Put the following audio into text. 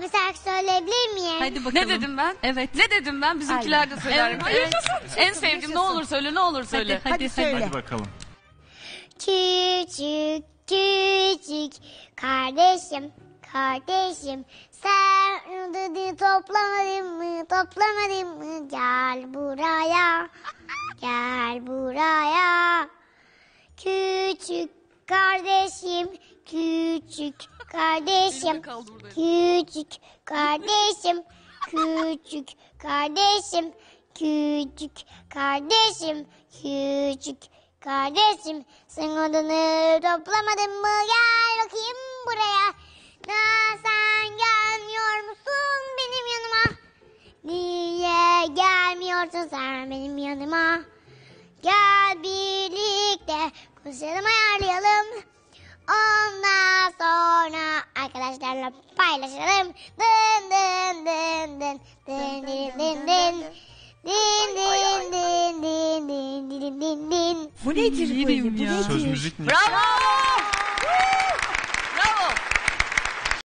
Baba bir şarkı söyleyebilir miyim? Hadi bakalım. Ne dedim ben? Evet. Ne dedim ben? Bizimkiler de söyler. Evet. Evet. En sevdiğim ne olur söyle ne olur söyle. Hadi, hadi söyle. Hadi bakalım. Küçük küçük kardeşim kardeşim sen dedi toplamadın mı toplamadın mı gel buraya gel buraya küçük kardeşim küçük kardeşim küçük kardeşim küçük kardeşim küçük kardeşim küçük kardeşim sen odunu toplamadın mı gel bakayım buraya na sen gelmiyor musun benim yanıma niye gelmiyorsun sen benim yanıma gel birlikte Müziğini ayarlayalım. Ondan sonra arkadaşlarla paylaşalım. Dın dın dın dın dın dın dın dın. Din din din din din din din din. Bu nedir Bu nedir? Söz müzik ne? Bravo!